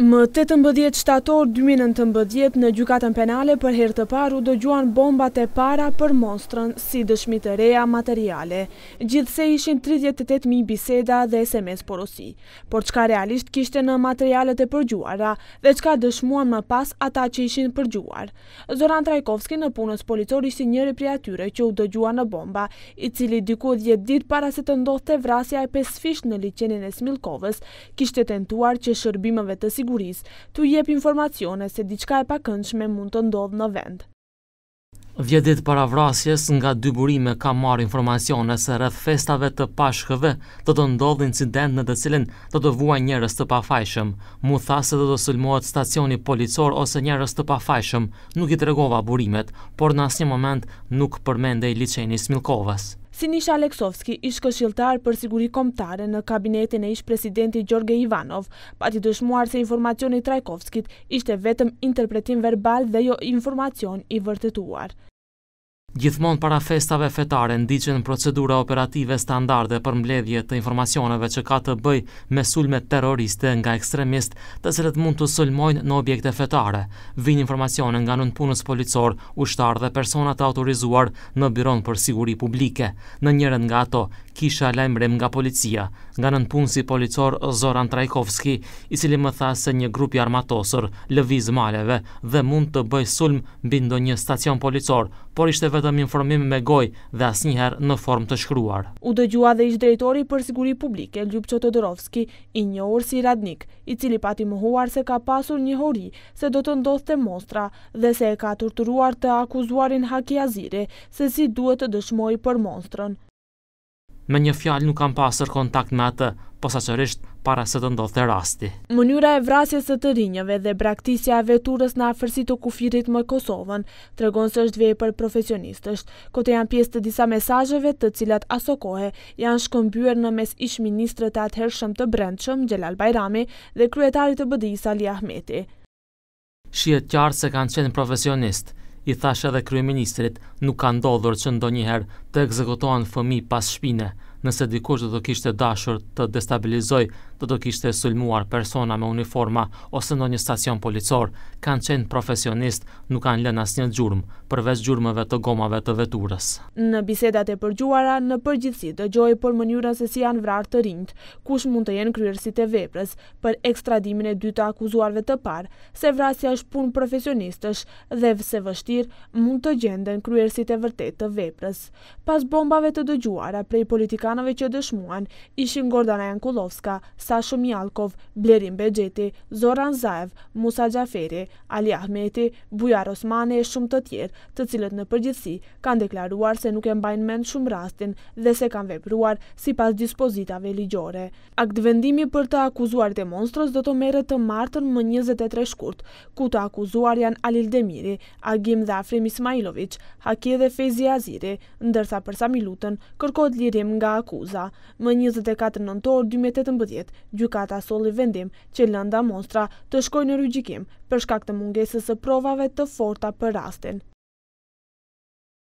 Më 18 shtator 2019 në gjukatën penale për herë të paru dëgjuan bombat e para për monstrën si dëshmi të reja materiale. Gjithse ishin 38.000 biseda dhe SMS porosi. Por çka realisht kishte në materialet e përgjuara dhe çka dëshmuan më pas ata që ishin përgjuar. Zoran Trajkovski në punës policor ishte njëri prej atyre që u dëgjuan në bomba, i cili diku 10 ditë para se të ndodhte vrasja e pesfish në liqenin e Smilkovës, kishte tentuar që shërbimeve të sigurit sigurisë të jep informacione se diçka e pakëndshme mund të ndodhë në vend. Vjedit ditë para vrasjes nga dy burime ka marë informacione se rrëth festave të pashkëve të të ndodhë incident në të cilin të të vuaj njërës të pafajshëm. Mu tha se të të sulmohet stacioni policor ose njërës të pafajshëm, nuk i tregova burimet, por në asnjë moment nuk përmende i liqeni Smilkovës. Sinisha Aleksovski ishë këshiltar për siguri komptare në kabinetin e ishë presidenti Gjorge Ivanov, pa ti dëshmuar se informacioni Trajkovskit ishte vetëm interpretim verbal dhe jo informacion i vërtetuar. Gjithmonë para festave fetare ndiqen procedura operative standarde për mbledhje të informacioneve që ka të bëj me sulme terroriste nga ekstremist të cilët mund të sulmojnë në objekte fetare. Vinë informacione nga nën punës policor, ushtar dhe personat autorizuar në biron për siguri publike. Në njërën nga ato, kisha lajmërim nga policia, nga nën punë si policor Zoran Trajkovski, i cili më tha se një grup i armatosur lëviz maleve dhe mund të bëj sulm mbi ndonjë stacion policor, por ishte vetëm informim me gojë dhe asnjëherë në formë të shkruar. U dëgjua dhe ish drejtori për siguri publike Ljubço Todorovski, i orë si Radnik, i cili pati mohuar se ka pasur një hori se do të ndodhte mostra dhe se e ka torturuar të akuzuarin Haki Azire se si duhet të dëshmojë për monstrën me një fjalë nuk kam pasur kontakt me atë, posaçërisht para se të të rasti. Mënyra e vrasjes së të rinjëve dhe braktisja e veturës në afërsitë të kufirit më Kosovën tregon se është vepër profesionistësh. kote janë pjesë të disa mesazheve të cilat aso kohe janë shkëmbyer në mes ish-ministrit të atëhershëm të Brendshëm Xhelal Bajrami dhe kryetarit të BD-s Ali Ahmeti. Shihet qartë se kanë qenë profesionistë, i thash edhe kryeministrit nuk ka ndodhur që ndonjëherë të ekzekutohen fëmi pas shpine nëse dikush do të kishte dashur të destabilizoj dhe të kishte sulmuar persona me uniforma ose në një stacion policor, kanë qenë profesionist, nuk kanë lënë asnjë gjurmë, përveç gjurmëve të gomave të veturës. Në bisedat e përgjuara, në përgjithësi gjojë për mënyrën se si janë vrarë të rinjt, kush mund të jenë kryerësit e veprës, për ekstradimin e dy të akuzuarve të parë, se vrasja është punë profesionistësh dhe se vështirë mund të gjenden kryerësit e vërtet të veprës. Pas bombave të dëgjuara prej politikanëve që dëshmuan, ishin Gordana Jankulovska, Sashu Mjalkov, Blerim Begjeti, Zoran Zaev, Musa Gjaferi, Ali Ahmeti, Bujar Osmane e shumë të tjerë të cilët në përgjithsi kanë deklaruar se nuk e mbajnë mend shumë rastin dhe se kanë vepruar si pas dispozitave ligjore. Akt vendimi për të akuzuar të monstros do të merë të martën më 23 shkurt, ku të akuzuar janë Alil Demiri, Agim dhe Afrim Ismailovic, Hakje dhe Fezi Aziri, ndërsa përsa milutën kërkot lirim nga akuza. Më 24 nëntorë 2018, Gjukata soli vendim që lënda monstra të shkojnë në për përshka këtë mungesës e provave të forta për rastin.